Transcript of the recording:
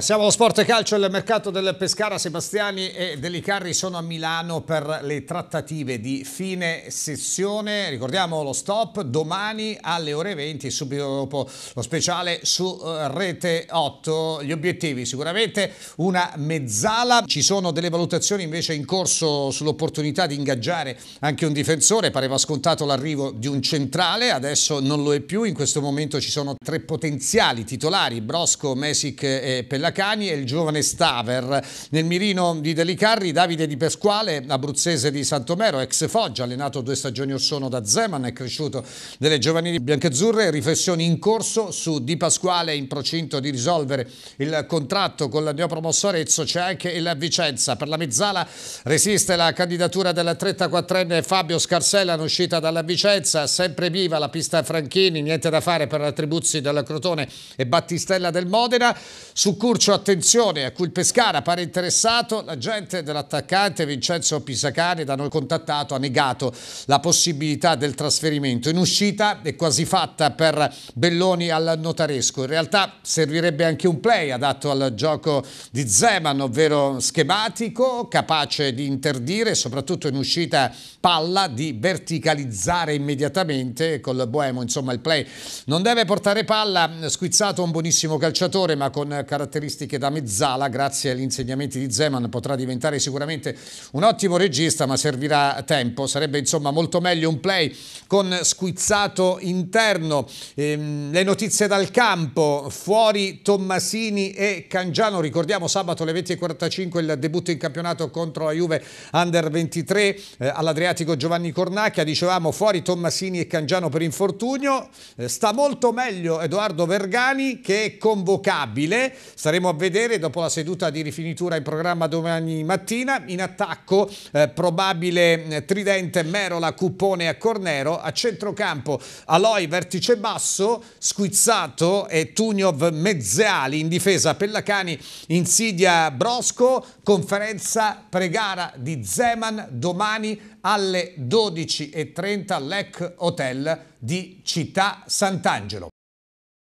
Siamo allo sport e calcio, il mercato del Pescara, Sebastiani e Delicarri sono a Milano per le trattative di fine sessione, ricordiamo lo stop domani alle ore 20, subito dopo lo speciale su eh, Rete 8, gli obiettivi sicuramente una mezzala, ci sono delle valutazioni invece in corso sull'opportunità di ingaggiare anche un difensore, pareva scontato l'arrivo di un centrale, adesso non lo è più, in questo momento ci sono tre potenziali titolari, Brosco, Mesic e Pellegrini, Lacani e il giovane Staver. Nel mirino di Delicarri, Davide Di Pasquale, abruzzese di Santomero, ex Foggia, allenato due stagioni or sono da Zeman, è cresciuto delle giovanili biancazzurre. Riflessioni in corso su Di Pasquale in procinto di risolvere il contratto con il neopromosso Arezzo. C'è anche il Vicenza. Per la mezzala resiste la candidatura del 34enne Fabio Scarsella, in uscita dalla Vicenza. Sempre viva la pista Franchini, niente da fare per attribuzzi della Crotone e Battistella del Modena. Su cui Curcio, attenzione, a cui il Pescara pare interessato, l'agente dell'attaccante Vincenzo Pisacani, da noi contattato, ha negato la possibilità del trasferimento. In uscita è quasi fatta per Belloni al notaresco. In realtà servirebbe anche un play adatto al gioco di Zeman, ovvero schematico, capace di interdire, soprattutto in uscita palla, di verticalizzare immediatamente col Boemo. Insomma, il play non deve portare palla, squizzato un buonissimo calciatore, ma con caratteristiche caratteristiche da mezzala, grazie agli insegnamenti di Zeman, potrà diventare sicuramente un ottimo regista, ma servirà tempo. Sarebbe insomma molto meglio un play con squizzato interno. Ehm, le notizie dal campo, fuori Tommasini e Cangiano. Ricordiamo sabato alle 20.45 il debutto in campionato contro la Juve Under 23 eh, all'Adriatico Giovanni Cornacchia. Dicevamo fuori Tommasini e Cangiano per infortunio. Eh, sta molto meglio Edoardo Vergani che è convocabile. Staremo a vedere dopo la seduta di rifinitura in programma domani mattina. In attacco eh, probabile eh, tridente Merola, Cuppone a Cornero. A centrocampo Aloy, vertice basso, Squizzato e Tuniov Mezzeali. In difesa Pellacani, Insidia Brosco. Conferenza pregara di Zeman domani alle 12.30 all'EC Hotel di Città Sant'Angelo.